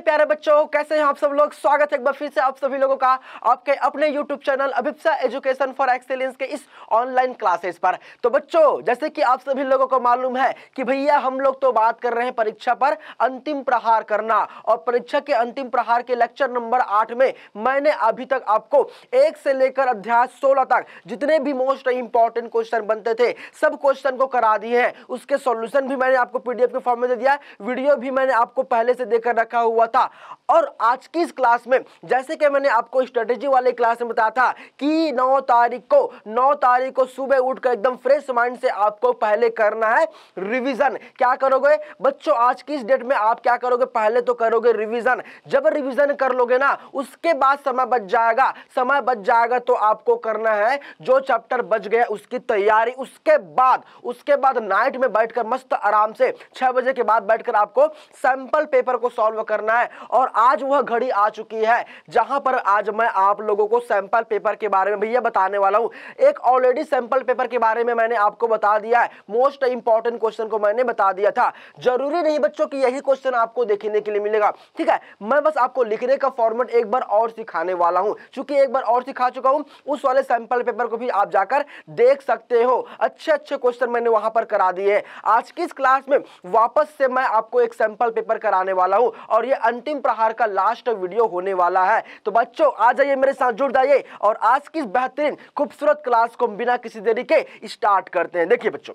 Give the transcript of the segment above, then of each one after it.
मेरे प्यारे बच्चों कैसे हैं आप सब लोग स्वागत है एक बार फिर से आप सभी लोगों का आपके अपने YouTube channel Abhipsa education for excellence के इस ऑनलाइन क्लासेस पर तो बच्चों जैसे कि आप सभी लोगों को मालूम है कि भैया हम लोग तो बात कर रहे हैं परीक्षा पर अंतिम प्रहार करना और परीक्षा के अंतिम प्रहार के लेक्चर नंबर आठ में मैंने अभी तक आपको एक से लेकर अध्याय सोलह तक जितने भी मोस्ट इंपॉर्टेंट क्वेश्चन बनते थे सब क्वेश्चन को करा दिए हैं उसके सोल्यूशन भी मैंने आपको पीडीएफ के फॉर्म में दे दिया वीडियो भी मैंने आपको पहले से देकर रखा हुआ था और आज की इस क्लास में जैसे कि मैंने आपको स्ट्रेटेजी वाले क्लास में बताया था कि 9 तारीख को 9 तारीख को सुबह उठकर एकदम फ्रेश माइंड से आपको पहले करना है रिवीजन क्या करोगे बच्चों आज की इस डेट में आप क्या करोगे पहले तो करोगे रिवीजन जब रिवीजन कर लोगे ना उसके बाद समय बच जाएगा समय बच जाएगा तो आपको करना है जो चैप्टर बच गया उसकी तैयारी उसके बाद उसके बाद नाइट में बैठकर मस्त आराम से छह बजे के बाद बैठकर आपको सैंपल पेपर को सॉल्व करना है है और आज वह घड़ी आ चुकी है जहां पर आज मैं आप लोगों को सैंपल पेपर के बारे में भैया बताने वाला हूं एक ऑलरेडी सैंपल पेपर के बारे में मैंने आपको बता दिया है मोस्ट इंपॉर्टेंट क्वेश्चन को मैंने बता दिया था जरूरी नहीं बच्चों की यही क्वेश्चन आपको देखने के लिए मिलेगा ठीक है मैं बस आपको लिखने का फॉर्मेट एक बार और सिखाने वाला हूँ चूंकि एक बार और सिखा चुका हूँ उस वाले सैंपल पेपर को भी आप जाकर देख सकते हो अच्छे अच्छे क्वेश्चन मैंने वहां पर करा दिए आज की इस क्लास में वापस से मैं आपको एक सैंपल पेपर कराने वाला हूं और ये अंतिम प्रहार का लास्ट वीडियो होने वाला है तो बच्चों आ जाइए मेरे साथ जुड़ जाइए और आज की इस बेहतरीन खूबसूरत क्लास को बिना किसी देरी के स्टार्ट करते हैं देखिए बच्चों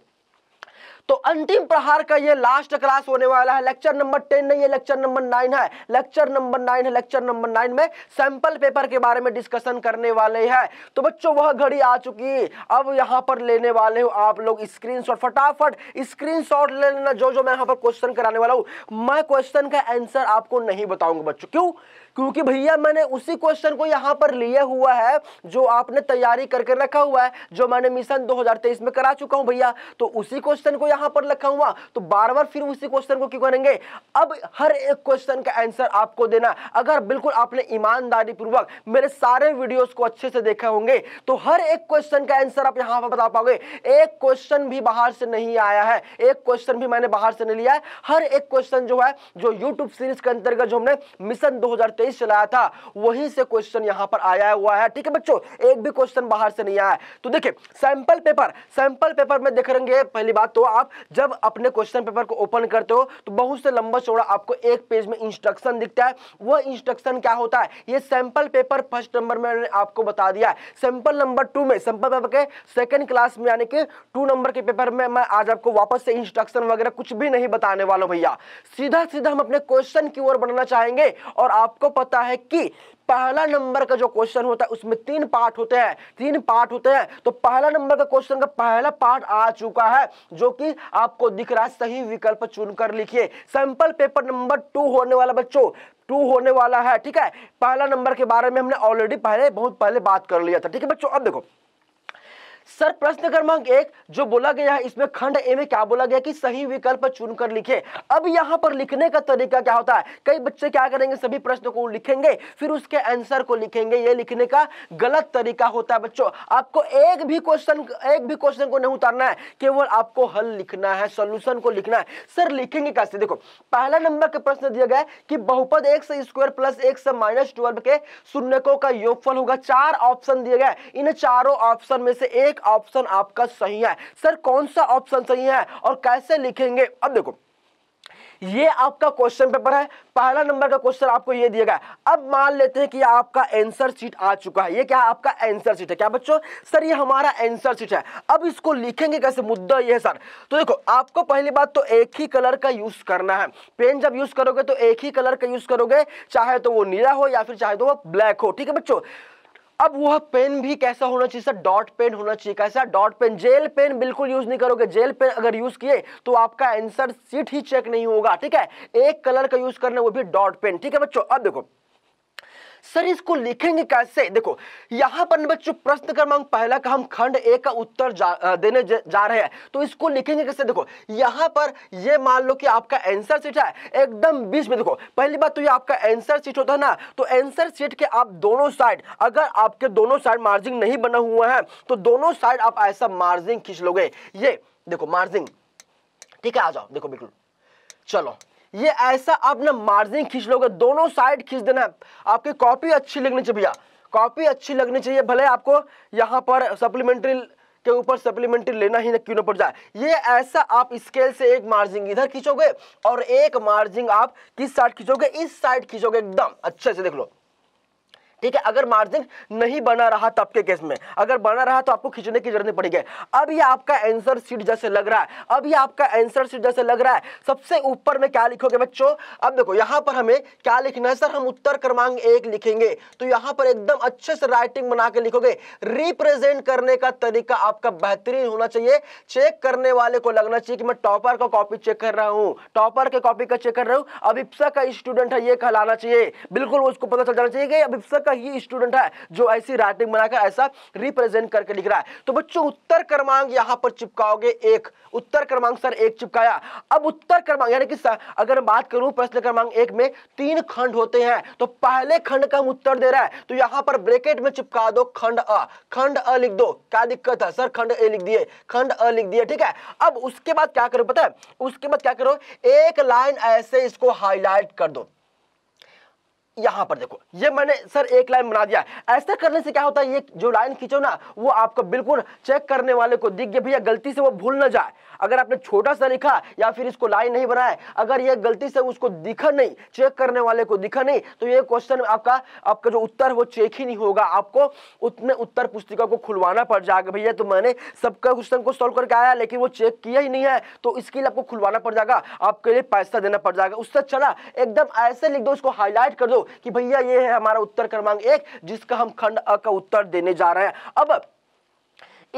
तो अंतिम प्रहार का ये लास्ट क्लास होने वाला है लेक्चर नंबर टेन नहीं है लेक्चर नंबर नाइन है लेक्चर नंबर नाइन है लेक्चर नंबर नाइन में सैंपल पेपर के बारे में डिस्कशन करने वाले हैं तो बच्चों वह घड़ी आ चुकी अब यहाँ पर लेने वाले हो आप लोग स्क्रीन फटाफट स्क्रीन ले लेना जो जो मैं यहाँ पर क्वेश्चन कराने वाला हूँ मैं क्वेश्चन का आंसर आपको नहीं बताऊंगा बच्चों क्यों क्योंकि भैया मैंने उसी क्वेश्चन को यहाँ पर लिया हुआ है जो आपने तैयारी करके रखा हुआ है जो मैंने मिशन 2023 में करा चुका हूँ भैया तो उसी क्वेश्चन को यहां पर लिखा हुआ तो बार बार फिर उसी क्वेश्चन को क्यों करेंगे अब हर एक क्वेश्चन का आंसर आपको देना अगर बिल्कुल आपने ईमानदारी पूर्वक मेरे सारे वीडियोस को अच्छे से देखे होंगे तो हर एक क्वेश्चन का आंसर आप यहां पर बता पाओगे एक क्वेश्चन भी बाहर से नहीं आया है एक क्वेश्चन भी मैंने बाहर से नहीं लिया है हर एक क्वेश्चन जो है जो यूट्यूब सीरीज के अंतर्गत जो हमने मिशन दो चलाया था वहीं से क्वेश्चन यहां पर आया हुआ है ठीक है बच्चों एक भी क्वेश्चन बाहर से नहीं आया है तो देखिए सैंपल पेपर सैंपल पेपर में देख रहे पहली बात तो आप आप जब अपने क्वेश्चन पेपर को ओपन करते हो तो बहुत से लंबा चौड़ा आपको एक पेज में इंस्ट्रक्शन दिखता है वह इंस्ट्रक्शन क्या होता है ये सैंपल पेपर फर्स्ट नंबर में मैंने आपको बता दिया है सैंपल नंबर टू में सैंपल पेपर के सेकेंड क्लास में यानी कि टू नंबर के पेपर में मैं आज आपको वापस से इंस्ट्रक्शन वगैरह कुछ भी नहीं बताने वाला भैया सीधा सीधा हम अपने क्वेश्चन की ओर बढ़ना चाहेंगे और आपको पता है कि पहला नंबर का जो क्वेश्चन होता है उसमें तीन पार्ट होते हैं तीन पार्ट होते हैं तो पहला नंबर का क्वेश्चन का पहला पार्ट आ चुका है जो कि आपको दिख रहा है सही विकल्प चुनकर लिखिए सैंपल पेपर नंबर टू होने वाला बच्चों टू होने वाला है ठीक है पहला नंबर के बारे में हमने ऑलरेडी पहले बहुत पहले बात कर लिया था ठीक है बच्चों अब देखो सर प्रश्न क्रमांक एक जो बोला गया है इसमें खंड ए में क्या बोला गया कि सही विकल्प चुनकर लिखें अब यहाँ पर लिखने का तरीका क्या होता है कई बच्चे क्या करेंगे सभी प्रश्नों को लिखेंगे फिर उसके आंसर को लिखेंगे ये लिखने का गलत तरीका होता है बच्चों आपको एक भी क्वेश्चन एक भी क्वेश्चन को नहीं उतारना है केवल आपको हल लिखना है सोल्यूशन को लिखना है सर लिखेंगे कैसे देखो पहला नंबर का प्रश्न दिया गया कि बहुपद एक से स्क्वायर प्लस एक से माइनस ट्वेल्व के शून्यकों का योगफल होगा चार ऑप्शन दिया गया इन चारों ऑप्शन में से एक एक ऑप्शन आपका सही है सर कौन सा ऑप्शन सही है और कैसे लिखेंगे अब देखो ये आपका क्वेश्चन पेपर है पहला नंबर का क्वेश्चन आपको ये दिया गया अब मान लेते हैं कि आपका आंसर शीट आ चुका है ये क्या आपका आंसर शीट है क्या बच्चों सर ये हमारा आंसर शीट है अब इसको लिखेंगे कैसे मुद्दा ये है सर तो देखो आपको पहली बात तो एक ही कलर का यूज करना है पेन जब यूज करोगे तो एक ही कलर का यूज करोगे चाहे तो वो नीला हो या फिर चाहे तो वो ब्लैक हो ठीक है बच्चों अब वह पेन भी कैसा होना चाहिए सर डॉट पेन होना चाहिए कैसा डॉट पेन जेल पेन बिल्कुल यूज नहीं करोगे जेल पेन अगर यूज किए तो आपका आंसर सीट ही चेक नहीं होगा ठीक है एक कलर का यूज करना वो भी डॉट पेन ठीक है बच्चों अब देखो सर इसको लिखेंगे कैसे देखो यहां पर बच्चों प्रश्न क्रमांक पहला का हम खंड ए का उत्तर जा, देने जा रहे हैं तो इसको लिखेंगे कैसे देखो यहां पर ये मान लो कि आपका आंसर सीट है एकदम बीच में देखो पहली बात तो ये आपका आंसर सीट होता है ना तो आंसर सीट के आप दोनों साइड अगर आपके दोनों साइड मार्जिन नहीं बना हुआ है तो दोनों साइड आप ऐसा मार्जिन खींच लोगे ये देखो मार्जिन ठीक है आ जाओ देखो बिल्कुल चलो ये ऐसा आप ना मार्जिन खींच लोगे दोनों साइड खींच देना है आपकी कॉपी अच्छी लगनी चाहिए भैया कॉपी अच्छी लगनी चाहिए भले आपको यहाँ पर सप्लीमेंट्री के ऊपर सप्लीमेंट्री लेना ही ना क्यों ना पड़ जाए ये ऐसा आप स्केल से एक मार्जिन इधर खींचोगे और एक मार्जिन आप किस साइड खींचोगे इस साइड खींचोगे एकदम अच्छे से देख लो ठीक है अगर मार्जिन नहीं बना रहा तब के केस में अगर बना रहा तो आपको खींचने की जरूरत नहीं पड़ेगी अब ये आपका आंसर सीट जैसे लग रहा है अब ये आपका आंसर सीट जैसे लग रहा है सबसे ऊपर में क्या लिखोगे बच्चों अब देखो यहाँ पर हमें क्या लिखना है सर हम उत्तर क्रमांक एक लिखेंगे तो यहाँ पर एकदम अच्छे से राइटिंग बना के लिखोगे रिप्रेजेंट करने का तरीका आपका बेहतरीन होना चाहिए चेक करने वाले को लगना चाहिए कि मैं टॉपर का कॉपी चेक कर रहा हूँ टॉपर के कॉपी का चेक कर रहा हूँ अभिप्सा का स्टूडेंट है ये कहलाना चाहिए बिल्कुल उसको पता चल जाना चाहिए का ही स्टूडेंट है जो ऐसी राइटिंग बनाकर ऐसा रिप्रेजेंट करके लिख रहा है तो बच्चों उत्तर क्रमांक यहां पर चिपकाओगे एक उत्तर क्रमांक सर एक चिपकाया अब उत्तर क्रमांक यानी कि अगर बात करूं प्रश्न क्रमांक एक में तीन खंड होते हैं तो पहले खंड का हम उत्तर दे रहा है तो यहां पर ब्रेकेट में चिपका दो खंड अ खंड अ लिख दो क्या दिक्कत है सर खंड ए लिख दिए खंड अ लिख दिए ठीक है अब उसके बाद क्या करो पता है उसके बाद क्या करो एक लाइन ऐसे इसको हाईलाइट कर दो यहाँ पर देखो ये मैंने सर एक लाइन बना दिया ऐसा करने से क्या होता है ये जो लाइन खींचो ना वो आपको बिल्कुल चेक करने वाले को दिख गया भैया गलती से वो भूल ना जाए अगर आपने छोटा सा लिखा या फिर इसको लाइन नहीं बनाए अगर ये गलती से उसको दिखा नहीं चेक करने वाले को दिखा नहीं तो ये क्वेश्चन आपका आपका जो उत्तर वो चेक ही नहीं होगा आपको उतने उत्तर पुस्तिका को खुलवाना पड़ जाएगा भैया तो मैंने सबका क्वेश्चन को सॉल्व करके आया लेकिन वो चेक किया ही नहीं है तो इसके लिए आपको खुलवाना पड़ जाएगा आपके लिए पैसा देना पड़ जाएगा उससे चला एकदम ऐसे लिख दो उसको हाईलाइट कर दो कि भैया ये है हमारा उत्तर क्रमांक एक जिसका हम खंड अ का उत्तर देने जा रहे हैं अब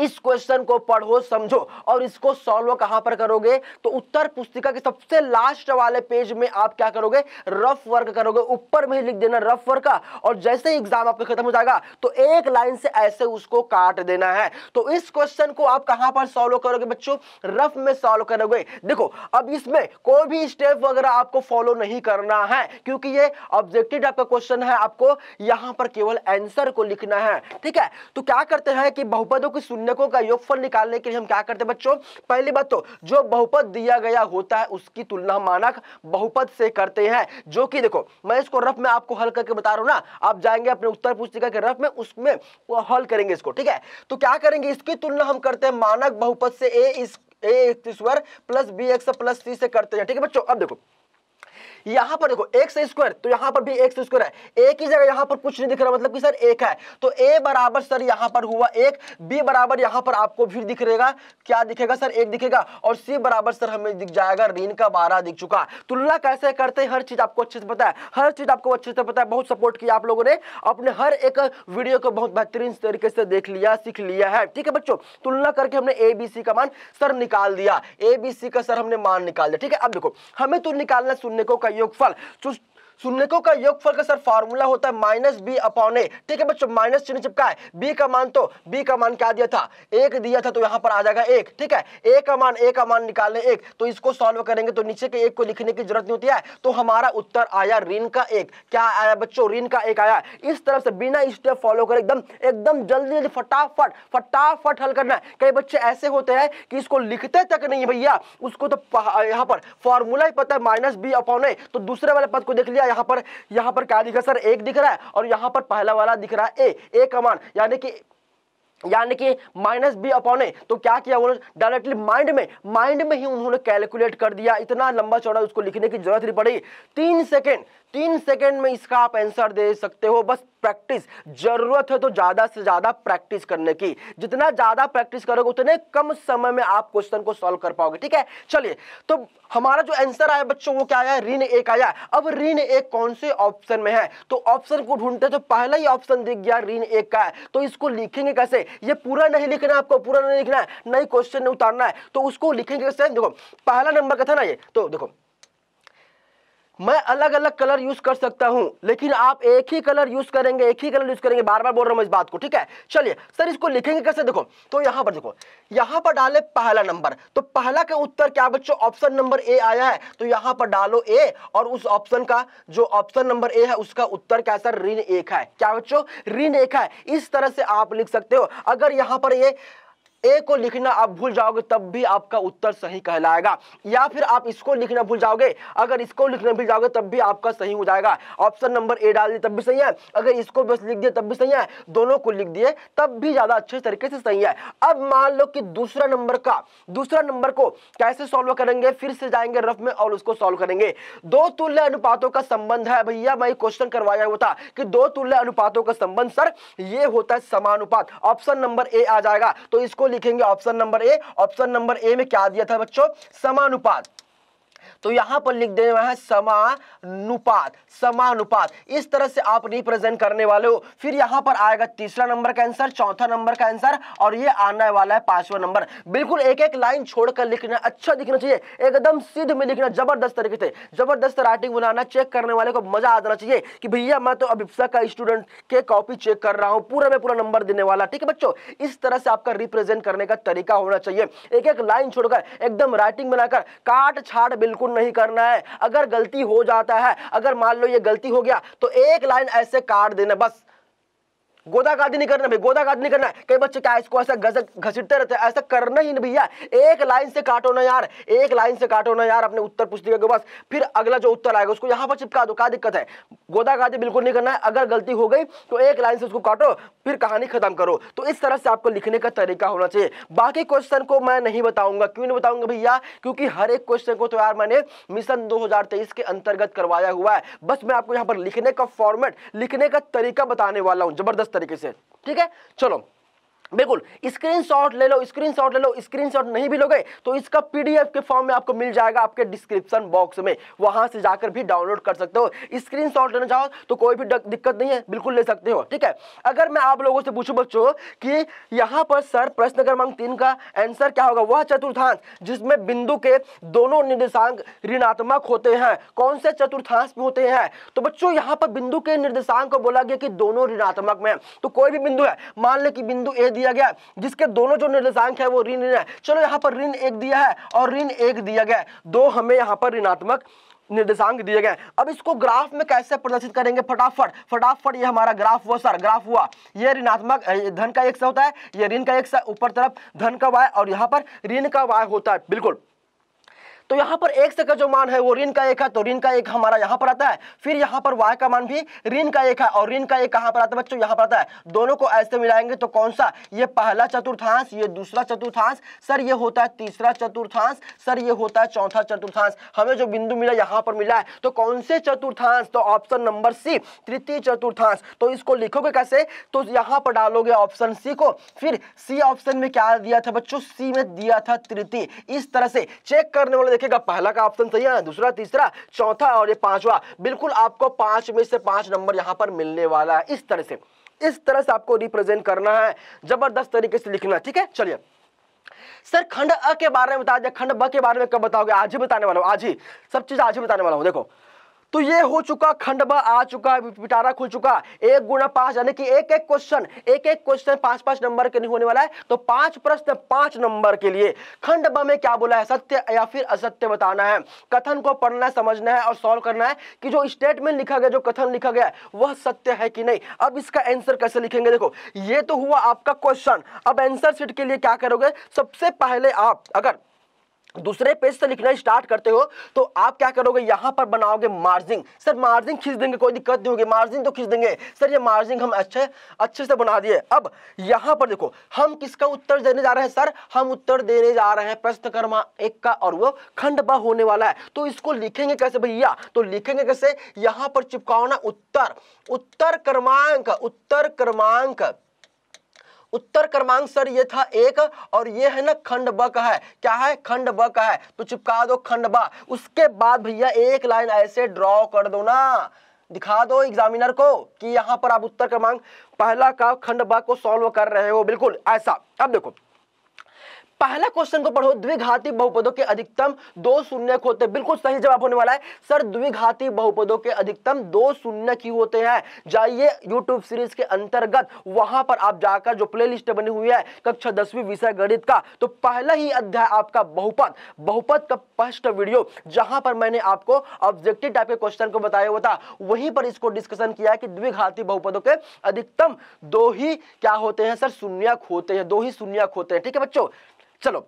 इस क्वेश्चन को पढ़ो समझो और इसको सॉल्व कहां पर करोगे तो उत्तर पुस्तिका के सबसे लास्ट वाले पेज में आप क्या करोगे रफ वर्क करोगे ऊपर में लिख देना रफ वर्क का और जैसे एग्जाम आपका खत्म हो जाएगा तो एक लाइन से ऐसे उसको काट देना है तो इस क्वेश्चन को आप कहां पर सॉल्व करोगे बच्चों रफ में सॉल्व करोगे देखो अब इसमें कोई भी स्टेप वगैरह आपको फॉलो नहीं करना है क्योंकि ये ऑब्जेक्टिव टाइप का क्वेश्चन है आपको यहां पर केवल आंसर को लिखना है ठीक है तो क्या करते हैं कि बहुपदों की सुनने गुणकों का योगफल निकालने के लिए हम क्या करते हैं बच्चों पहली बात तो जो बहुपद दिया गया होता है उसकी तुलना मानक बहुपद से करते हैं जो कि देखो मैं इसको रफ में आपको हल करके बता रहा हूं ना आप जाएंगे अपने उत्तर पुस्तिका के रफ में उसमें वो हल करेंगे इसको ठीक है तो क्या करेंगे इसकी तुलना हम करते हैं मानक बहुपद से ए इस a x square plus b x plus c से करते हैं ठीक है बच्चों अब देखो यहां पर देखो एक से स्क्वायर तो यहां पर भी एक से स्क्वायर है एक ही जगह यहां पर कुछ नहीं दिख रहा मतलब कि सर एक है तो ए बराबर सर यहां पर हुआ एक बी बराबर यहां पर आपको फिर दिख रहेगा क्या दिखेगा सर एक दिखेगा और सी बराबर सर हमें दिख जाएगा ऋण का बारह दिख चुका तुलना कैसे करते हैं हर चीज आपको अच्छे से पता है हर चीज आपको अच्छे से पता है बहुत सपोर्ट किया आप लोगों ने अपने हर एक वीडियो को बहुत बेहतरीन तरीके से देख लिया सीख लिया है ठीक है बच्चों तुलना करके हमने ए बी सी का मान सर निकाल दिया ए बी सी का सर हमने मान निकाल दिया ठीक है अब देखो हमें तो निकालना सुनने को कही eu que falo. सुन्नकों का योगफल का सर फार्मूला होता है माइनस बी अपॉन ए ठीक है बच्चों माइनस चिन्ह चिपका है बी का मान तो बी का मान क्या दिया था एक दिया था तो यहाँ पर आ जाएगा एक ठीक है ए का मान ए का मान निकालने एक तो इसको सॉल्व करेंगे तो नीचे के एक को लिखने की जरूरत नहीं होती है तो हमारा उत्तर आया ऋण का एक क्या आया बच्चों ऋण का एक आया इस तरफ से बिना स्टेप फॉलो कर एकदम एकदम जल्दी जल्दी फटाफट फटाफट हल करना है कई बच्चे ऐसे होते हैं कि इसको लिखते तक नहीं भैया उसको तो यहाँ पर फॉर्मूला ही पता है माइनस बी अपॉन ए तो दूसरे वाले पद को देख लिया है यहाँ पर यहाँ पर क्या दिखा सर एक दिख रहा है और यहाँ पर पहला वाला दिख रहा है ए ए कमान यानी कि यानी कि माइनस बी अपॉन ए तो क्या किया उन्होंने डायरेक्टली माइंड में माइंड में ही उन्होंने कैलकुलेट कर दिया इतना लंबा चौड़ा उसको लिखने की जरूरत नहीं पड़ी तीन सेकेंड तीन सेकेंड में इसका आप आंसर दे सकते हो बस प्रैक्टिस जरूरत है तो ज्यादा से ज्यादा प्रैक्टिस करने की जितना ज्यादा प्रैक्टिस करोगे उतने कम समय में आप क्वेश्चन को सॉल्व कर पाओगे ठीक है चलिए तो हमारा जो आंसर आया बच्चों वो क्या आया ऋण एक आया अब ऋण एक कौन से ऑप्शन में है तो ऑप्शन को ढूंढते तो पहला ही ऑप्शन दिख गया ऋण एक का है तो इसको लिखेंगे कैसे ये पूरा नहीं लिखना है आपको पूरा नहीं लिखना है नई क्वेश्चन उतारना है तो उसको लिखेंगे देखो पहला नंबर का था ना ये तो देखो मैं अलग अलग कलर यूज कर सकता हूं लेकिन आप एक ही कलर यूज करेंगे एक ही कलर यूज करेंगे बार बार बोल रहा हूं इस बात को ठीक है चलिए सर इसको लिखेंगे कैसे देखो तो यहां पर देखो यहां पर डाले पहला नंबर तो पहला का उत्तर क्या बच्चों ऑप्शन नंबर ए आया है तो यहां पर डालो ए और उस ऑप्शन का जो ऑप्शन नंबर ए है उसका उत्तर क्या सर ऋण एक है क्या बच्चों ऋण एक है इस तरह से आप लिख सकते हो अगर यहां पर ये ए को लिखना आप भूल जाओगे तब भी आपका उत्तर सही कहलाएगा या फिर आप इसको लिखना भूल जाओगे अगर इसको लिखना भूल जाओगे तब भी आपका सही हो जाएगा ऑप्शन नंबर ए डाल दिए तब भी सही है अगर इसको बस लिख दिए तब भी सही है दोनों को लिख दिए तब भी ज़्यादा अच्छे तरीके से सही है अब मान लो कि दूसरा नंबर का दूसरा नंबर को कैसे सॉल्व करेंगे फिर से जाएंगे रफ में और उसको सॉल्व करेंगे दो तुल्य अनुपातों का संबंध है भैया मैं क्वेश्चन करवाया हुआ था कि दो तुल्य अनुपातों का संबंध सर ये होता है समानुपात ऑप्शन नंबर ए आ जाएगा तो इसको लिखेंगे option number A option number A में क्या दिया था बच्चों समानुपात तो यहां पर लिख देना है समानुपात समानुपात इस तरह से आप रिप्रेजेंट करने वाले हो फिर यहां पर आएगा तीसरा नंबर का आंसर चौथा नंबर का आंसर और ये आने वाला है पांचवा नंबर बिल्कुल एक एक लाइन छोड़कर लिखना अच्छा दिखना चाहिए एकदम सिद्ध में लिखना जबरदस्त तरीके से जबरदस्त राइटिंग बनाना चेक करने वाले को मजा आ जाना चाहिए कि भैया मैं तो अभिप्सा का स्टूडेंट के कॉपी चेक कर रहा हूं पूरा में पूरा नंबर देने वाला ठीक है बच्चों इस तरह से आपका रिप्रेजेंट करने का तरीका होना चाहिए एक एक लाइन छोड़कर एकदम राइटिंग बनाकर काट छाट बिल्कुल बिल्कुल नहीं करना है अगर गलती हो जाता है अगर मान लो ये गलती हो गया तो एक लाइन ऐसे काट देना बस गोदा गादी नहीं करना भाई गोदा गादी नहीं करना कई बच्चे क्या इसको ऐसा घसीटते रहते हैं ऐसा करना ही नहीं भैया एक लाइन से काटो ना यार एक लाइन से काटो ना यार अपने उत्तर पुस्तिका के पास फिर अगला जो उत्तर आएगा उसको यहाँ पर चिपका दो क्या दिक्कत है गोदा गादी बिल्कुल नहीं करना है अगर गलती हो गई तो एक लाइन से उसको काटो फिर कहानी खत्म करो तो इस तरह से आपको लिखने का तरीका होना चाहिए बाकी क्वेश्चन को मैं नहीं बताऊंगा क्यों नहीं बताऊंगा भैया क्योंकि हर एक क्वेश्चन को तो यार मैंने मिशन 2023 के अंतर्गत करवाया हुआ है बस मैं आपको यहाँ पर लिखने का फॉर्मेट लिखने का तरीका बताने वाला हूँ जबरदस्त तरीके से ठीक है चलो बिल्कुल स्क्रीनशॉट ले लो स्क्रीनशॉट ले लो स्क्रीनशॉट नहीं भी लोगे तो इसका पीडीएफ के फॉर्म में आपको मिल जाएगा आपके डिस्क्रिप्शन बॉक्स में वहां से जाकर भी डाउनलोड कर सकते हो स्क्रीनशॉट लेना चाहो तो कोई भी दिक्कत नहीं है बिल्कुल ले सकते हो ठीक है अगर मैं आप लोगों से पूछू बच्चों कि यहाँ पर सर प्रश्न क्रमांक तीन का आंसर क्या होगा वह चतुर्थांश जिसमें बिंदु के दोनों निर्देशांक ऋणात्मक होते हैं कौन से चतुर्थांश में होते हैं तो बच्चों यहाँ पर बिंदु के निर्देशांक को बोला गया कि दोनों ऋणात्मक में तो कोई भी बिंदु है मान ले कि बिंदु ए दिया गया जिसके दोनों जो निर्देशांक है वो ऋण ऋण है चलो यहाँ पर ऋण एक दिया है और ऋण एक दिया गया दो हमें यहाँ पर ऋणात्मक निर्देशांक दिए गए अब इसको ग्राफ में कैसे प्रदर्शित करेंगे फटाफट फटाफट ये हमारा ग्राफ हुआ सर ग्राफ हुआ ये ऋणात्मक धन का एक होता है ये ऋण का एक ऊपर तरफ धन का वाय और यहाँ पर ऋण का वाय होता है बिल्कुल तो यहाँ पर एक्स का जो मान है वो ऋण का एक है तो ऋण का एक हमारा यहाँ पर आता है फिर यहाँ पर वाई का मान भी ऋण का एक है और ऋण का एक कहाँ पर आता है बच्चों यहाँ पर आता है दोनों को ऐसे मिलाएंगे तो कौन सा ये पहला चतुर्थांश ये दूसरा चतुर्थांश सर ये होता है तीसरा चतुर्थांश सर ये होता है चौथा चतुर्थांश हमें जो बिंदु मिला यहाँ पर मिला है तो कौन से चतुर्थांश तो ऑप्शन नंबर सी तृतीय चतुर्थांश तो इसको लिखोगे कैसे तो यहाँ पर डालोगे ऑप्शन सी को फिर सी ऑप्शन में क्या दिया था बच्चों सी में दिया था तृतीय इस तरह से चेक करने वाले देखेगा पहला का ऑप्शन सही है दूसरा तीसरा चौथा और ये पांचवा बिल्कुल आपको पांच में से पांच नंबर यहां पर मिलने वाला है इस तरह से इस तरह से आपको रिप्रेजेंट करना है जबरदस्त तरीके से लिखना ठीक है चलिए सर खंड अ के बारे में बता दिया खंड ब के बारे में कब बताओगे आज ही बताने वाला हूं आज ही सब चीज आज ही बताने वाला हूं देखो तो ये हो चुका खंडवा आ चुका पिटारा खुल चुका एक गुणा पांच यानी कि एक एक क्वेश्चन एक एक क्वेश्चन पांच पांच नंबर के नहीं होने वाला है तो पांच प्रश्न पांच नंबर के लिए खंडवा में क्या बोला है सत्य या फिर असत्य बताना है कथन को पढ़ना है समझना है और सॉल्व करना है कि जो स्टेटमेंट लिखा गया जो कथन लिखा गया वह सत्य है कि नहीं अब इसका एंसर कैसे लिखेंगे देखो ये तो हुआ आपका क्वेश्चन अब एंसर सीट के लिए क्या करोगे सबसे पहले आप अगर दूसरे पेज से लिखना स्टार्ट करते हो तो आप क्या करोगे यहां पर बनाओगे मार्जिन सर मार्जिन खींच देंगे कोई दिक्कत नहीं होगी मार्जिन तो खींच देंगे सर ये मार्जिन हम अच्छे अच्छे से बना दिए अब यहां पर देखो हम किसका उत्तर देने जा रहे हैं सर हम उत्तर देने जा रहे हैं प्रश्न क्रमा एक का और वो खंड ब होने वाला है तो इसको लिखेंगे कैसे भैया तो लिखेंगे कैसे यहां पर चिपकाओ ना उत्तर उत्तर क्रमांक उत्तर क्रमांक उत्तर क्रमांक सर ये था एक और ये है ना खंड ब का है क्या है खंड ब का है तो चिपका दो खंड ब उसके बाद भैया एक लाइन ऐसे ड्रॉ कर दो ना दिखा दो एग्जामिनर को कि यहां पर आप उत्तर क्रमांक पहला का खंड ब को सॉल्व कर रहे हो बिल्कुल ऐसा अब देखो पहला क्वेश्चन को पढ़ो द्विघाती बहुपदों के अधिकतम दो शून्य होते हैं बिल्कुल सही जवाब होने वाला है सर द्विघाती बहुपदों के अधिकतम दो शून्य की होते हैं जाइए यूट्यूब सीरीज के अंतर्गत वहां पर आप जाकर जो प्लेलिस्ट बनी हुई है कक्षा दसवीं विषय गणित का तो पहला ही अध्याय आपका बहुपद बहुपद का फर्स्ट वीडियो जहां पर मैंने आपको ऑब्जेक्टिव टाइप के क्वेश्चन को बताया हुआ था वहीं पर इसको डिस्कशन किया है कि द्विघाती बहुपदों के अधिकतम दो ही क्या होते हैं सर शून्य होते हैं दो ही शून्य होते हैं ठीक है बच्चों चलो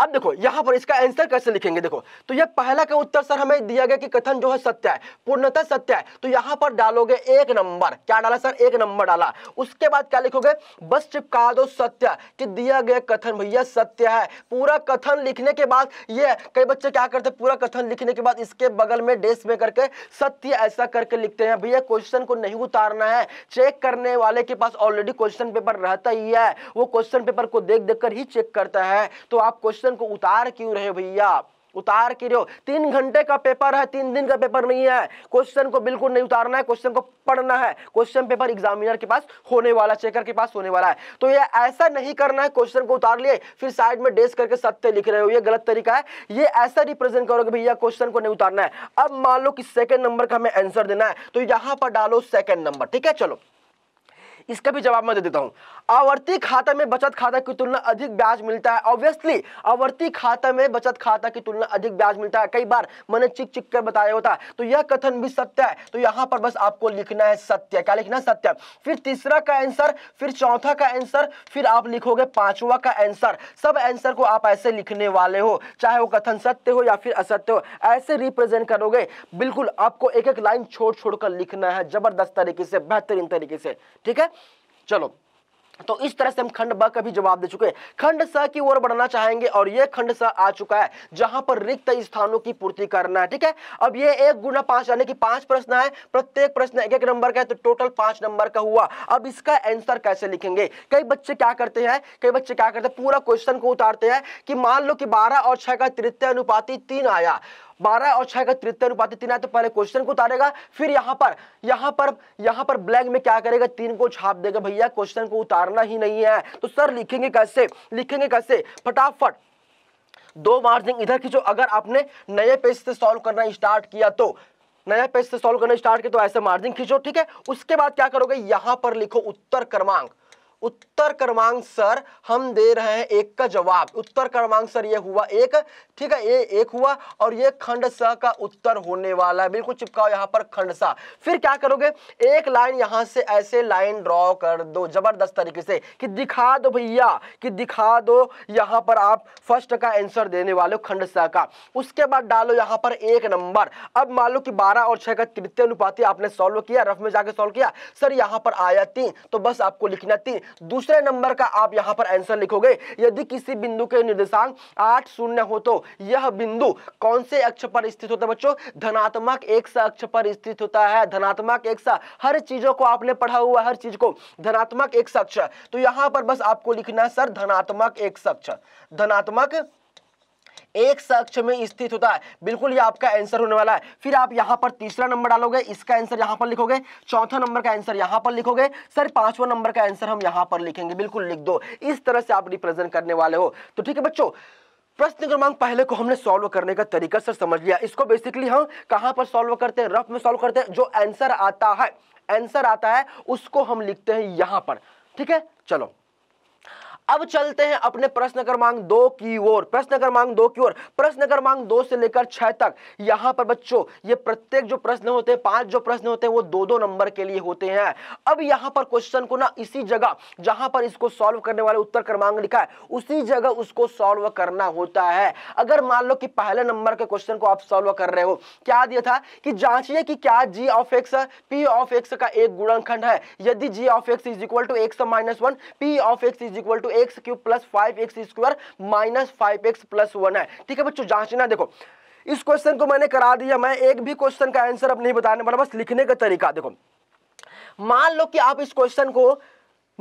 अब देखो यहां पर इसका आंसर कैसे लिखेंगे देखो तो यह पहला का उत्तर सर हमें दिया गया कि कथन जो है सत्य है पूर्णतः सत्य है तो यहां पर डालोगे एक नंबर क्या डाला सर एक नंबर डाला उसके बाद क्या लिखोगे बस चिपका दो सत्य कि दिया गया कथन भैया सत्य है पूरा कथन लिखने के बाद ये कई बच्चे क्या करते पूरा कथन लिखने के बाद इसके बगल में डेस में करके सत्य ऐसा करके लिखते हैं भैया क्वेश्चन को नहीं उतारना है चेक करने वाले के पास ऑलरेडी क्वेश्चन पेपर रहता ही है वो क्वेश्चन पेपर को देख देख कर ही चेक करता है तो आप क्वेश्चन क्वेश्चन को उतार क्यों रहे भैया उतार के रहो तीन घंटे का पेपर है तीन दिन का पेपर नहीं है क्वेश्चन को बिल्कुल नहीं उतारना है क्वेश्चन को पढ़ना है क्वेश्चन पेपर एग्जामिनर के पास होने वाला चेकर के पास होने वाला है तो ये ऐसा नहीं करना है क्वेश्चन को उतार लिए फिर साइड में डेस्क करके सत्य लिख रहे हो ये गलत तरीका है ये ऐसा रिप्रेजेंट करोगे भैया क्वेश्चन को नहीं उतारना है अब मान लो कि सेकेंड नंबर का हमें आंसर देना है तो यहां पर डालो सेकेंड नंबर ठीक है चलो इसका भी जवाब मैं दे देता हूँ आवर्ती खाता में बचत खाता की तुलना अधिक ब्याज मिलता है ऑब्वियसली आवर्ती खाता में बचत खाता की तुलना अधिक ब्याज मिलता है कई बार मैंने चिक चिक कर बताया होता है तो यह कथन भी सत्य है तो यहाँ पर बस आपको लिखना है सत्य क्या लिखना है सत्य फिर तीसरा का आंसर फिर चौथा का आंसर फिर आप लिखोगे पांचवा का आंसर सब आंसर को आप ऐसे लिखने वाले हो चाहे वो कथन सत्य हो या फिर असत्य हो ऐसे रिप्रेजेंट करोगे बिल्कुल आपको एक एक लाइन छोड़ छोड़कर लिखना है जबरदस्त तरीके से बेहतरीन तरीके से ठीक है चलो तो इस तरह से हम खंड ब का भी जवाब दे चुके हैं खंड स की ओर बढ़ना चाहेंगे और ये खंड स आ चुका है जहां पर रिक्त स्थानों की पूर्ति करना है ठीक है अब ये एक गुना पांच यानी कि पांच प्रश्न है प्रत्येक प्रश्न एक एक नंबर का है तो टोटल पांच नंबर का हुआ अब इसका आंसर कैसे लिखेंगे कई बच्चे क्या करते हैं कई बच्चे क्या करते हैं पूरा क्वेश्चन को उतारते हैं कि मान लो कि बारह और छह का तृतीय अनुपाति तीन आया बारह और छह का तिरत्तर अनुपात तीन आए तो पहले क्वेश्चन को उतारेगा फिर यहाँ पर यहाँ पर यहाँ पर ब्लैक में क्या करेगा तीन को छाप देगा भैया क्वेश्चन को उतारना ही नहीं है तो सर लिखेंगे कैसे लिखेंगे कैसे फटाफट दो मार्जिन इधर खींचो अगर आपने नए पेज से सॉल्व करना स्टार्ट किया तो नया पेज से सॉल्व करना स्टार्ट किया तो ऐसे मार्जिन खींचो ठीक है उसके बाद क्या करोगे यहां पर लिखो उत्तर क्रमांक उत्तर क्रमांक सर हम दे रहे हैं एक का जवाब उत्तर क्रमांक सर ये हुआ एक ठीक है ये एक हुआ और ये खंड स का उत्तर होने वाला है बिल्कुल चिपकाओ यहाँ पर खंड सा फिर क्या करोगे एक लाइन यहाँ से ऐसे लाइन ड्रॉ कर दो जबरदस्त तरीके से कि दिखा दो भैया कि दिखा दो यहाँ पर आप फर्स्ट का आंसर देने वाले हो खंड स का उसके बाद डालो यहाँ पर एक नंबर अब मान लो कि बारह और छह का तृतीय अनुपाति आपने सॉल्व किया रफ में जाके सॉल्व किया सर यहाँ पर आया तीन तो बस आपको लिखना तीन दूसरे नंबर का आप यहां पर आंसर लिखोगे यदि किसी बिंदु के निर्देशांक आठ शून्य हो तो यह बिंदु कौन से अक्ष पर स्थित होता है बच्चों धनात्मक एक सा अक्ष पर स्थित होता है धनात्मक एक सा हर चीजों को आपने पढ़ा हुआ हर चीज को धनात्मक एक अक्ष तो यहां पर बस आपको लिखना है सर धनात्मक एक अक्ष धनात्मक एक अक्ष में स्थित होता है बिल्कुल ये आपका आंसर होने वाला है फिर आप यहां पर तीसरा नंबर डालोगे इसका आंसर यहां पर लिखोगे चौथा नंबर का आंसर यहां पर लिखोगे सर पांचवा नंबर का आंसर हम यहां पर लिखेंगे बिल्कुल लिख दो इस तरह से आप रिप्रेजेंट करने वाले हो तो ठीक है बच्चों प्रश्न क्रमांक पहले को हमने सॉल्व करने का तरीका सर समझ लिया इसको बेसिकली हम कहां पर सॉल्व करते हैं रफ में सॉल्व करते हैं जो आंसर आता है आंसर आता है उसको हम लिखते हैं यहां पर ठीक है चलो अब चलते हैं अपने प्रश्न क्रमांक दो की ओर प्रश्न क्रमांक दो की ओर प्रश्न क्रमांक दो से लेकर छह तक यहां पर बच्चों ये प्रत्येक जो प्रश्न होते हैं पांच जो प्रश्न होते हैं वो दो दो नंबर के लिए होते हैं अब यहां पर क्वेश्चन को ना इसी जगह जहां पर इसको सॉल्व करने वाले उत्तर क्रमांक लिखा है उसी जगह उसको सॉल्व करना होता है अगर मान लो कि पहले नंबर के क्वेश्चन को आप सॉल्व कर रहे हो क्या दिया था कि जांचिए कि क्या g of x p of x का एक गुणनखंड है यदि g of x is equal to x minus one p of x is equal to x cube plus five x square minus five x plus one है ठीक है बच्चों जांचना देखो इस क्वेश्चन को मैंने करा दिया मैं एक भी क्वेश्चन का आंसर अब नहीं बताने वाला बस लिखने का तरीका देखो मान लो कि आप इस क्वेश्चन को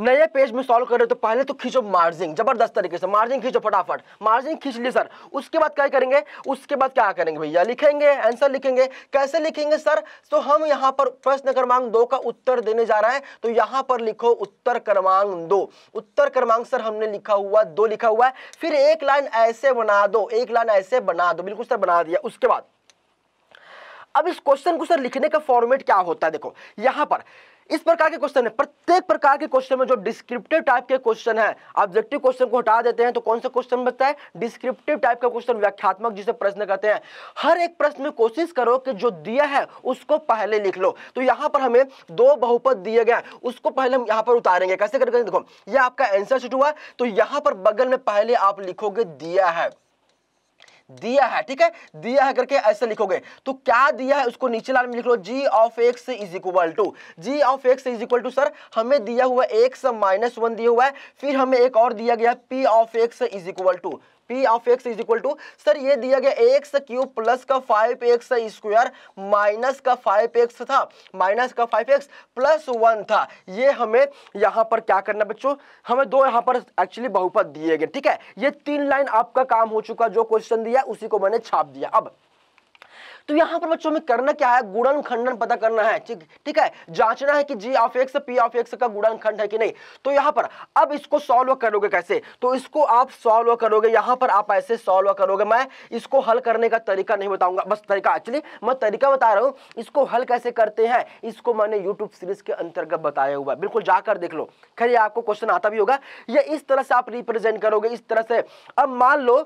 नए पेज में सॉल्व कर रहे हो तो पहले तो खींचो मार्जिन जबरदस्त तरीके से मार्जिन खींचो फटाफट मार्जिन खींच लिए सर उसके बाद क्या करेंगे उसके बाद क्या करेंगे भैया लिखेंगे आंसर लिखेंगे कैसे लिखेंगे सर तो हम यहाँ पर प्रश्न क्रमांक दो का उत्तर देने जा रहे हैं तो यहाँ पर लिखो उत्तर क्रमांक दो उत्तर क्रमांक सर हमने लिखा हुआ दो लिखा हुआ है फिर एक लाइन ऐसे बना दो एक लाइन ऐसे बना दो बिल्कुल सर बना दिया उसके बाद अब इस क्वेश्चन को सर लिखने का फॉर्मेट क्या होता है देखो यहाँ पर इस प्रकार के क्वेश्चन है प्रत्येक प्रकार के क्वेश्चन में जो डिस्क्रिप्टिव टाइप के क्वेश्चन है ऑब्जेक्टिव क्वेश्चन को हटा देते हैं तो कौन सा क्वेश्चन बचता है डिस्क्रिप्टिव टाइप का क्वेश्चन व्याख्यात्मक जिसे प्रश्न कहते हैं हर एक प्रश्न में कोशिश करो कि जो दिया है उसको पहले लिख लो तो यहां पर हमें दो बहुपद दिए गए उसको पहले हम यहां पर उतारेंगे कैसे करके देखो ये आपका आंसर शीट हुआ तो यहां पर बगल में पहले आप लिखोगे दिया है दिया है ठीक है दिया है करके ऐसे लिखोगे तो क्या दिया है उसको नीचे लाल में लिख लो g of x is equal to g of x is equal to sir हमें दिया हुआ एक्स माइनस वन दिया हुआ है फिर हमें एक और दिया गया p of x is equal to p of x is equal to sir ये दिया गया एक्स क्यूब प्लस का फाइव एक्स स्क्वायर माइनस का फाइव एक्स था माइनस का फाइव एक्स प्लस वन था ये हमें यहाँ पर क्या करना बच्चों हमें दो यहाँ पर एक्चुअली बहुपद दिए गए ठीक है ये तीन लाइन आपका काम हो चुका जो क्वेश्चन दिया उसी को मैंने छाप दिया अब तो यहां पर बच्चों में करना क्या है गुणन खंडन पता करना है ठीक ठीक है जांचना है कि g of x p of x का गुणन खंड है कि नहीं तो यहां पर अब इसको सॉल्व करोगे कैसे तो इसको आप सॉल्व करोगे यहां पर आप ऐसे सॉल्व करोगे मैं इसको हल करने का तरीका नहीं बताऊंगा बस तरीका एक्चुअली मैं तरीका बता रहा हूं इसको हल कैसे करते हैं इसको मैंने यूट्यूब सीरीज के अंतर्गत बताया हुआ है बिल्कुल जाकर देख लो खैर आपको क्वेश्चन आता भी होगा या इस तरह से आप रिप्रेजेंट करोगे इस तरह से अब मान लो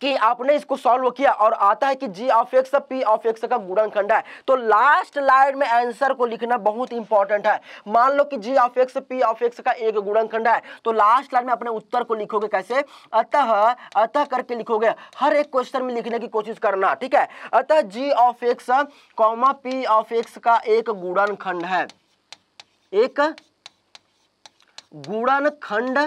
कि आपने इसको सॉल्व किया और आता है कि g of x p of x का गुणनखंड है तो लास्ट लाइन में आंसर को लिखना बहुत इंपॉर्टेंट है मान लो कि g of x p of x का एक गुणनखंड है तो लास्ट लाइन में अपने उत्तर को लिखोगे कैसे अतः अतः करके लिखोगे हर एक क्वेश्चन में लिखने की कोशिश करना ठीक है अतः g of x comma p of x का एक गुणनखंड है एक गुणनखंड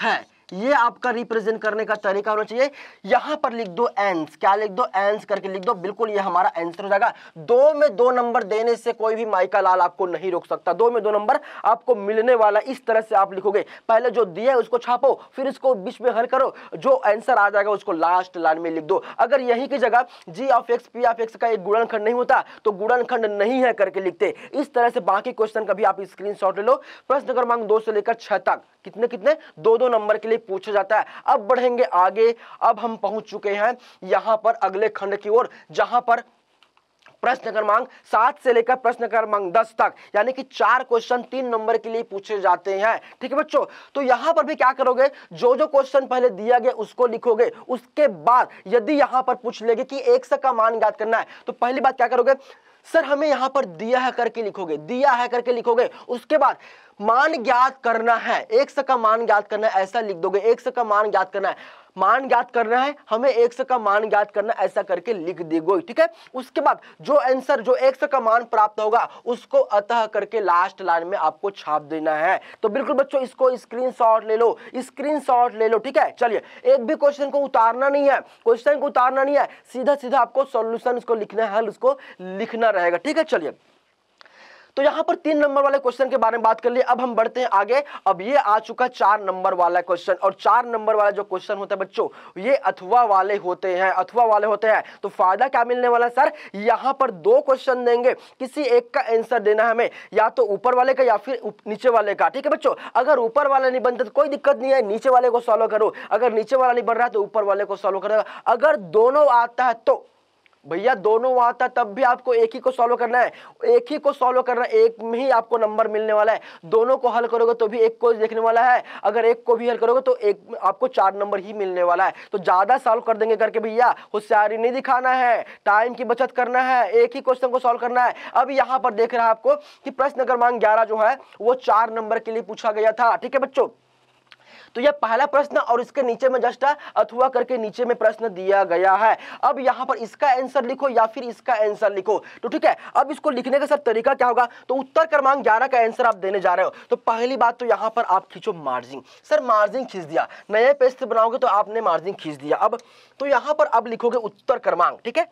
है ये आपका रिप्रेजेंट करने का तरीका होना चाहिए यहां पर लिख दो एंस क्या लिख दो एंस करके लिख दो बिल्कुल ये हमारा आंसर हो जाएगा दो में दो नंबर देने से कोई भी माइका लाल आपको नहीं रोक सकता दो में दो नंबर आपको मिलने वाला इस तरह से आप लिखोगे पहले जो दिया है उसको छापो फिर इसको बीच में हर करो जो आंसर आ जाएगा उसको लास्ट लाइन में लिख दो अगर यही की जगह g of x p of x का एक गुड़नखंड नहीं होता तो गुड़नखंड नहीं है करके लिखते इस तरह से बाकी क्वेश्चन का भी आप स्क्रीन ले लो प्रश्न क्रमांक दो से लेकर छह तक कितने कितने दो दो नंबर के लिए ही पूछा जाता है अब बढ़ेंगे आगे अब हम पहुंच चुके हैं यहां पर अगले खंड की ओर जहां पर प्रश्न क्रमांक सात से लेकर प्रश्न क्रमांक दस तक यानी कि चार क्वेश्चन तीन नंबर के लिए पूछे जाते हैं ठीक है बच्चों तो यहां पर भी क्या करोगे जो जो क्वेश्चन पहले दिया गया उसको लिखोगे उसके बाद यदि यहां पर पूछ लेगे कि एक सक का मान याद करना है तो पहली बात क्या करोगे सर हमें यहां पर दिया है करके लिखोगे दिया है करके लिखोगे उसके बाद मान ज्ञात करना है एक का मान ज्ञात करना है ऐसा लिख दोगे एक का मान ज्ञात करना है मान ज्ञात करना है हमें एक्स का मान ज्ञात करना ऐसा करके लिख देगो ठीक है उसके बाद जो आंसर जो एक्स का मान प्राप्त होगा उसको अतः करके लास्ट लाइन में आपको छाप देना है तो बिल्कुल बच्चों इसको स्क्रीन ले लो स्क्रीन ले लो ठीक है चलिए एक भी क्वेश्चन को उतारना नहीं है क्वेश्चन को उतारना नहीं है सीधा सीधा आपको सोल्यूशन उसको लिखना है हल उसको लिखना रहेगा ठीक है चलिए तो यहां पर तीन नंबर वाले क्वेश्चन के बारे में बात कर लिए अब हम बढ़ते हैं आगे अब ये आ चुका चार नंबर वाला क्वेश्चन और चार नंबर वाला जो क्वेश्चन होता है बच्चों ये अथवा वाले होते हैं अथवा वाले होते हैं तो फायदा क्या मिलने वाला सर यहां पर दो क्वेश्चन देंगे किसी एक का आंसर देना है हमें या तो ऊपर वाले का या फिर नीचे वाले का ठीक है बच्चों अगर ऊपर वाला नहीं बनता तो कोई दिक्कत नहीं है नीचे वाले को सॉल्व करो अगर नीचे वाला नहीं बन रहा है तो ऊपर वाले को सॉल्व करो अगर दोनों आता है तो भैया दोनों वहां था तब भी आपको एक ही को सॉल्व करना है एक ही को सॉल्व करना एक में ही आपको नंबर मिलने वाला है दोनों को हल करोगे तो भी एक को देखने वाला है अगर एक को भी हल करोगे तो एक आपको चार नंबर ही मिलने वाला है तो ज्यादा सॉल्व कर देंगे करके भैया होशियारी नहीं दिखाना है टाइम की बचत करना है एक ही क्वेश्चन को सॉल्व करना है अब यहाँ पर देख रहा है आपको कि प्रश्न क्रमांक ग्यारह जो है वो चार नंबर के लिए पूछा गया था ठीक है बच्चों तो यह पहला प्रश्न और इसके नीचे में जस्ट अथवा करके नीचे में प्रश्न दिया गया है अब यहां पर इसका आंसर लिखो या फिर इसका आंसर लिखो तो ठीक है अब इसको लिखने का सर तरीका क्या होगा तो उत्तर क्रमांक ग्यारह का आंसर आप देने जा रहे हो तो पहली बात तो यहाँ पर आप खींचो मार्जिन सर मार्जिन खींच दिया नए पेस्ट बनाओगे तो आपने मार्जिन खींच दिया अब तो यहाँ पर अब लिखोगे उत्तर क्रमांक ठीक है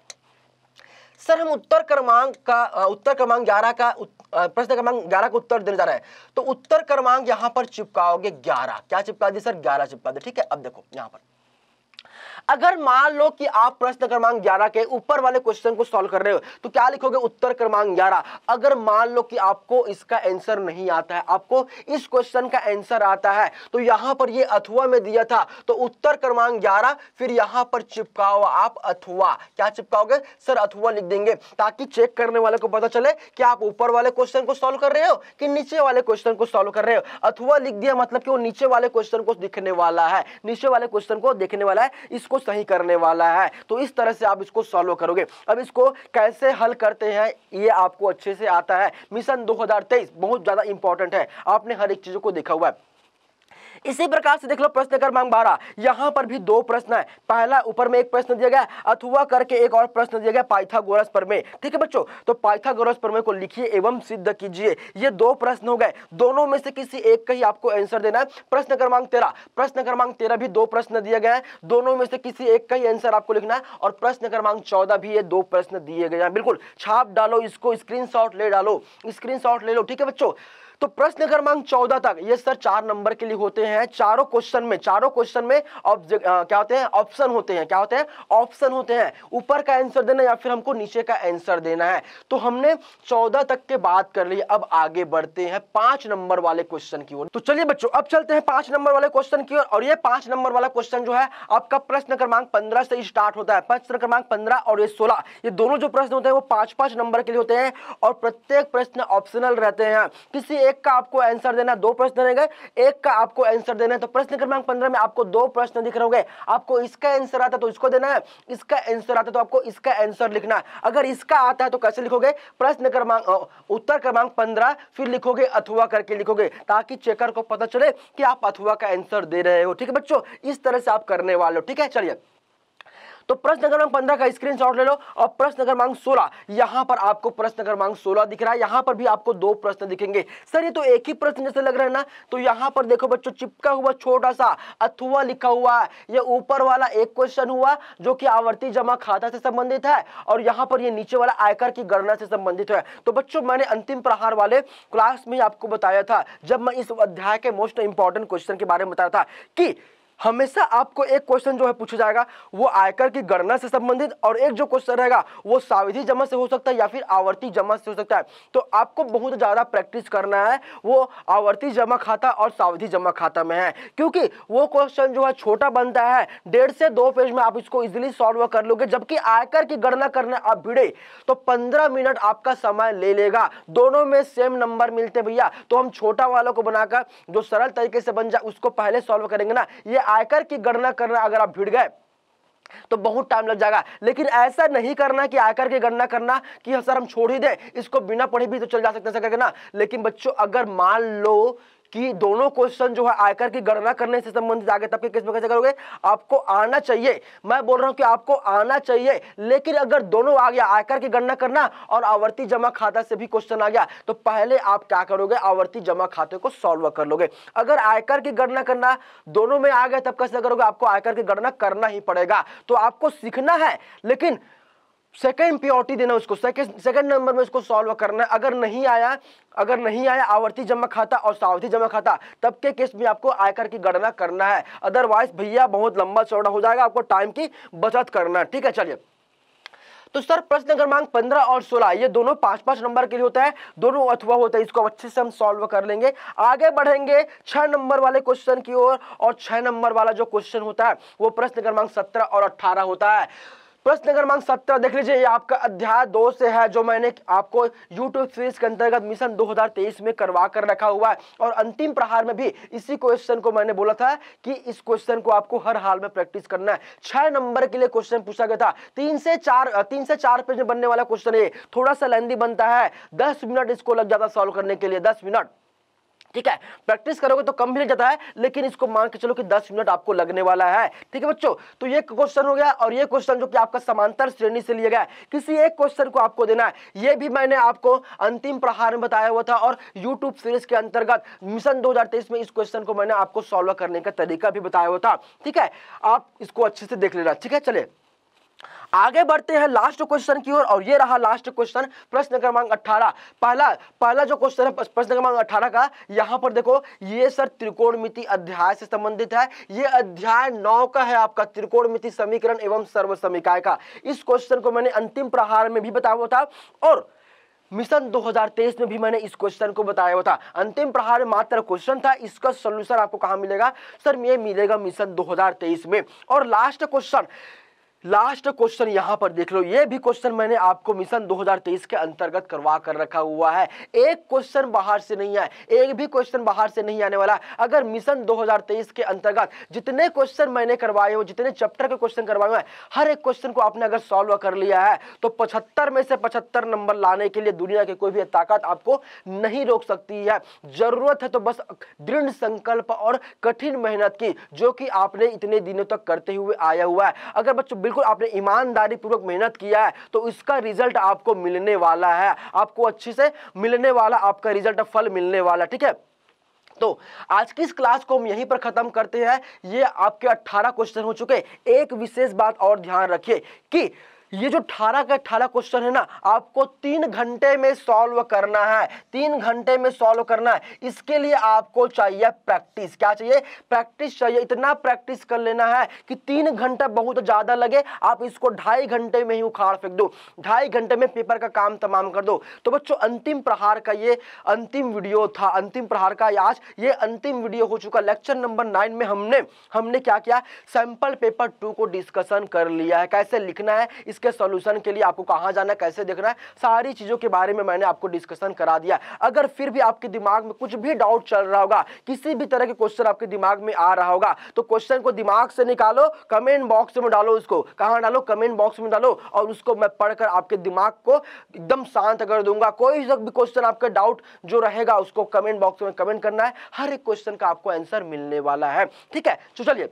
सर हम उत्तर क्रमांक का उत्तर क्रमांक ग्यारह का प्रश्न क्रमांक ग्यारह का उत्तर देने जा रहा है तो उत्तर क्रमांक यहां पर चिपकाओगे ग्यारह क्या चिपका दिए सर ग्यारह चिपका दिए ठीक है अब देखो यहां पर अगर मान लो कि आप प्रश्न क्रमांक ग्यारह के ऊपर वाले क्वेश्चन को सॉल्व कर रहे हो तो क्या लिखोगे उत्तर क्रमांक ग्यारह अगर मान लो कि आपको इसका आंसर नहीं आता है आपको इस क्वेश्चन का आंसर आता है तो यहां पर ये अथवा में दिया था तो उत्तर क्रमांक ग्यारह फिर यहां पर चिपकाओ आप अथवा क्या चिपकाओगे सर अथवा लिख देंगे ताकि चेक करने वाले को पता चले कि आप ऊपर वाले क्वेश्चन को सोल्व कर रहे हो कि नीचे वाले क्वेश्चन को सोल्व कर रहे हो अथवा लिख दिया मतलब कि वो नीचे वाले क्वेश्चन को दिखने वाला है नीचे वाले क्वेश्चन को देखने वाला है इसको कुछ सही करने वाला है तो इस तरह से आप इसको सॉल्व करोगे अब इसको कैसे हल करते हैं ये आपको अच्छे से आता है मिशन 2023 बहुत ज़्यादा इंपॉर्टेंट है आपने हर एक चीज़ों को देखा हुआ है इसी प्रकार से देख लो प्रश्न क्रमांक बारह यहाँ पर भी दो प्रश्न है पहला ऊपर में एक प्रश्न दिया गया अथवा करके एक और प्रश्न दिया गया पाइथागोरस प्रमेय ठीक है बच्चों तो पाइथागोरस प्रमेय को लिखिए एवं सिद्ध कीजिए ये दो प्रश्न हो गए दोनों में से किसी एक का ही आपको आंसर देना है प्रश्न क्रमांक तेरह प्रश्न क्रमांक तेरह भी दो प्रश्न दिए गए हैं दोनों में से किसी एक का ही आंसर आपको लिखना है और प्रश्न क्रमांक चौदह भी ये दो प्रश्न दिए गए हैं बिल्कुल छाप डालो इसको स्क्रीन ले डालो स्क्रीन ले लो ठीक है बच्चों तो प्रश्न क्रमांक चौदह तक ये सर चार नंबर के लिए होते हैं चारों क्वेश्चन में चारों क्वेश्चन में क्या होते हैं ऑप्शन होते हैं क्या होते हैं ऑप्शन होते हैं ऊपर का आंसर देना या फिर हमको नीचे का आंसर देना है तो हमने चौदह तक के बात कर ली अब आगे बढ़ते हैं पांच नंबर वाले क्वेश्चन की ओर तो चलिए बच्चों अब चलते हैं पांच नंबर वाले क्वेश्चन की ओर और ये पांच नंबर वाला क्वेश्चन जो है आपका प्रश्न क्रमांक पंद्रह से स्टार्ट होता है प्रश्न क्रमांक पंद्रह और ये सोलह ये दोनों जो प्रश्न होते हैं वो पांच पांच नंबर के लिए होते हैं और प्रत्येक प्रश्न ऑप्शनल रहते हैं किसी एक का आपको आंसर देना दो प्रश्न रहेंगे एक का आपको आंसर देना है तो प्रश्न क्रमांक पंद्रह में आपको दो प्रश्न दिख रहे होंगे आपको इसका आंसर आता तो इसको देना है इसका आंसर आता है तो आपको इसका आंसर लिखना है अगर इसका आता है तो कैसे लिखोगे प्रश्न क्रमांक उत्तर क्रमांक पंद्रह फिर लिखोगे अथवा करके लिखोगे ताकि चेकर को पता चले कि आप अथवा का आंसर दे रहे हो ठीक है बच्चों इस तरह से आप करने वाले हो ठीक है चलिए तो प्रश्न क्रमांक पंद्रह का स्क्रीन ले लो और प्रश्न क्रमांक सोलह यहाँ पर आपको प्रश्न क्रमांक सोलह दिख रहा है यहां पर भी आपको दो प्रश्न दिखेंगे सर ये तो एक ही प्रश्न जैसे लग रहा है ना तो यहाँ पर देखो बच्चों चिपका हुआ छोटा सा अथुआ लिखा हुआ है ये ऊपर वाला एक क्वेश्चन हुआ जो कि आवर्ती जमा खाता से संबंधित है और यहाँ पर ये नीचे वाला आयकर की गणना से संबंधित है तो बच्चों मैंने अंतिम प्रहार वाले क्लास में आपको बताया था जब मैं इस अध्याय के मोस्ट इंपॉर्टेंट क्वेश्चन के बारे में बताया था कि हमेशा आपको एक क्वेश्चन जो है पूछा जाएगा वो आयकर की गणना से संबंधित और एक जो क्वेश्चन रहेगा वो सावधि जमा से हो सकता है या फिर आवर्ती जमा से हो सकता है तो आपको बहुत ज़्यादा प्रैक्टिस करना है वो आवर्ती जमा खाता और सावधि जमा खाता में है क्योंकि वो क्वेश्चन जो है छोटा बनता है डेढ़ से दो पेज में आप इसको इजिली सॉल्व कर लोगे जबकि आयकर की गणना करने आप भिड़े तो पंद्रह मिनट आपका समय ले लेगा दोनों में सेम नंबर मिलते भैया तो हम छोटा वालों को बनाकर जो सरल तरीके से बन जाए उसको पहले सॉल्व करेंगे ना ये आयकर की गणना करना अगर आप भिड़ गए तो बहुत टाइम लग जाएगा लेकिन ऐसा नहीं करना कि आयकर की गणना करना कि सर हम छोड़ ही दें इसको बिना पढ़े भी तो चल जा सकते हैं सर ना लेकिन बच्चों अगर मान लो कि दोनों क्वेश्चन जो है आयकर की गणना करने से संबंधित आगे तब के किस प्रकार से करोगे आपको आना चाहिए मैं बोल रहा हूं कि आपको आना चाहिए लेकिन अगर दोनों आ गया आयकर की गणना करना और आवर्ती जमा खाता से भी क्वेश्चन आ गया तो पहले आप क्या करोगे आवर्ती जमा खाते को सॉल्व कर लोगे अगर आयकर की गणना करना दोनों में आ गया तब कैसे करोगे आपको आयकर की गणना करना ही पड़ेगा तो आपको सीखना है लेकिन सेकंड प्योरिटी देना उसको सेकंड सेकंड नंबर में उसको सॉल्व करना है अगर नहीं आया अगर नहीं आया आवर्ती जमा खाता और सावधि जमा खाता तब के केस में आपको आयकर की गणना करना है अदरवाइज भैया बहुत लंबा चौड़ा हो जाएगा आपको टाइम की बचत करना है ठीक है चलिए तो सर प्रश्न क्रमांक पंद्रह और सोलह ये दोनों पांच पांच नंबर के लिए होता है दोनों अथवा होता है इसको अच्छे से हम सॉल्व कर लेंगे आगे बढ़ेंगे छह नंबर वाले क्वेश्चन की ओर और, और छह नंबर वाला जो क्वेश्चन होता है वो प्रश्न क्रमांक सत्रह और अट्ठारह होता है प्रश्न क्रमांक सत्रह देख लीजिए ये आपका अध्याय दो से है जो मैंने आपको यूट्यूब सीरीज के अंतर्गत मिशन 2023 में करवा कर रखा हुआ है और अंतिम प्रहार में भी इसी क्वेश्चन को मैंने बोला था कि इस क्वेश्चन को आपको हर हाल में प्रैक्टिस करना है छह नंबर के लिए क्वेश्चन पूछा गया था तीन से चार तीन से चार पेज में बनने वाला क्वेश्चन है थोड़ा सा लेंदी बनता है दस मिनट इसको लग जाता सॉल्व करने के लिए दस मिनट ठीक है प्रैक्टिस करोगे तो कम भी लग जाता है लेकिन इसको मान के चलो कि 10 मिनट आपको लगने वाला है ठीक है बच्चों तो ये क्वेश्चन हो गया और ये क्वेश्चन जो कि आपका समांतर श्रेणी से लिया गया है किसी एक क्वेश्चन को आपको देना है ये भी मैंने आपको अंतिम प्रहार में बताया हुआ था और यूट्यूब सीरीज के अंतर्गत मिशन दो में इस क्वेश्चन को मैंने आपको सॉल्व करने का तरीका भी बताया हुआ था ठीक है आप इसको अच्छे से देख लेना ठीक है चले आगे बढ़ते हैं लास्ट क्वेश्चन की ओर और ये रहा लास्ट क्वेश्चन प्रश्न क्रमांक अठारह पहला पहला जो क्वेश्चन है प्रश्न क्रमांक अट्ठारह का यहाँ पर देखो ये सर त्रिकोणमिति अध्याय से संबंधित है ये अध्याय नौ का है आपका त्रिकोणमिति समीकरण एवं सर्व समिकाय का इस क्वेश्चन को मैंने अंतिम प्रहार में भी बताया हुआ था और मिशन 2023 में भी मैंने इस क्वेश्चन को बताया हुआ था अंतिम प्रहार में मात्र क्वेश्चन था इसका सोल्यूशन आपको कहा मिलेगा सर ये मिलेगा मिशन 2023 में और लास्ट क्वेश्चन लास्ट क्वेश्चन यहां पर देख लो ये भी क्वेश्चन मैंने आपको मिशन 2023 के अंतर्गत करवा कर रखा हुआ है एक क्वेश्चन बाहर से नहीं आए एक भी क्वेश्चन बाहर से नहीं आने वाला अगर मिशन 2023 के अंतर्गत जितने क्वेश्चन मैंने करवाए हो जितने चैप्टर के क्वेश्चन करवाए हैं हर एक क्वेश्चन को आपने अगर सॉल्व कर लिया है तो पचहत्तर में से पचहत्तर नंबर लाने के लिए दुनिया की कोई भी ताकत आपको नहीं रोक सकती है जरूरत है तो बस दृढ़ संकल्प और कठिन मेहनत की जो कि आपने इतने दिनों तक करते हुए आया हुआ है अगर बच्चों बिल्कुल बिल्कुल आपने ईमानदारी पूर्वक मेहनत किया है तो इसका रिजल्ट आपको मिलने वाला है आपको अच्छे से मिलने वाला आपका रिजल्ट फल मिलने वाला ठीक है तो आज की इस क्लास को हम यहीं पर ख़त्म करते हैं ये आपके 18 क्वेश्चन हो चुके एक विशेष बात और ध्यान रखिए कि ये जो अठारह का अठारह क्वेश्चन है ना आपको तीन घंटे में सॉल्व करना है तीन घंटे में सॉल्व करना है इसके लिए आपको चाहिए प्रैक्टिस क्या चाहिए प्रैक्टिस चाहिए इतना प्रैक्टिस कर लेना है कि तीन घंटा बहुत ज़्यादा लगे आप इसको ढाई घंटे में ही उखाड़ फेंक दो ढाई घंटे में पेपर का काम तमाम कर दो तो बच्चों अंतिम प्रहार का ये अंतिम वीडियो था अंतिम प्रहार का आज ये अंतिम वीडियो हो चुका लेक्चर नंबर नाइन में हमने हमने क्या किया सैंपल पेपर टू को डिस्कशन कर लिया है कैसे लिखना है इस इसके सोल्यूशन के लिए आपको कहाँ जाना है कैसे देखना है सारी चीज़ों के बारे में मैंने आपको डिस्कशन करा दिया अगर फिर भी आपके दिमाग में कुछ भी डाउट चल रहा होगा किसी भी तरह के क्वेश्चन आपके दिमाग में आ रहा होगा तो क्वेश्चन को दिमाग से निकालो कमेंट बॉक्स में डालो उसको कहाँ डालो कमेंट बॉक्स में डालो और उसको मैं पढ़कर आपके दिमाग को एकदम शांत कर दूंगा कोई भी क्वेश्चन आपका डाउट जो रहेगा उसको कमेंट बॉक्स में कमेंट करना है हर एक क्वेश्चन का आपको आंसर मिलने वाला है ठीक है तो चलिए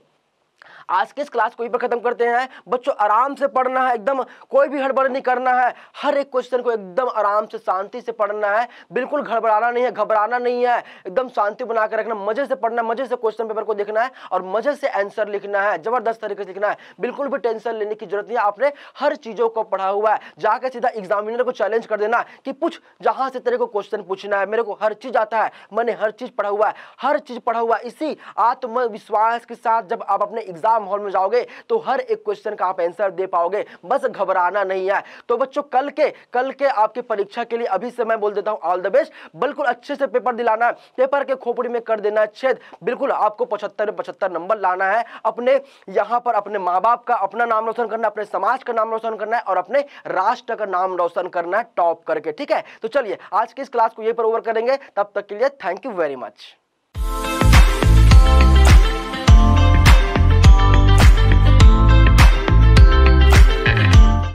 आज की इस क्लास को यहीं पर ख़त्म करते हैं बच्चों आराम से पढ़ना है एकदम कोई भी हड़बड़ नहीं करना है हर एक क्वेश्चन को एकदम आराम से शांति से पढ़ना है बिल्कुल घबराना नहीं है घबराना नहीं है एकदम शांति बना के रखना मज़े से पढ़ना मज़े से क्वेश्चन पेपर को देखना है और मज़े से आंसर लिखना है ज़बरदस्त तरीके से लिखना है बिल्कुल भी टेंशन लेने की जरूरत नहीं है आपने हर चीज़ों को पढ़ा हुआ है जाकर सीधा एग्जामिनर को चैलेंज कर देना कि पूछ जहां से तेरे को क्वेश्चन पूछना है मेरे को हर चीज़ आता है मैंने हर चीज़ पढ़ा हुआ है हर चीज़ पढ़ा हुआ इसी आत्मविश्वास के साथ जब आप अपने एग्जाम हॉल में जाओगे तो हर एक क्वेश्चन का आप आंसर दे पाओगे बस घबराना नहीं है तो बच्चों कल के कल के आपकी परीक्षा के लिए अभी से मैं बोल देता हूँ ऑल द बेस्ट बिल्कुल अच्छे से पेपर दिलाना है पेपर के खोपड़ी में कर देना है छेद बिल्कुल आपको पचहत्तर पचहत्तर नंबर लाना है अपने यहाँ पर अपने माँ बाप का अपना नाम रोशन करना अपने समाज का नाम रोशन करना है और अपने राष्ट्र का नाम रोशन करना है टॉप करके ठीक है तो चलिए आज के इस क्लास को यही पर ओवर करेंगे तब तक के लिए थैंक यू वेरी मच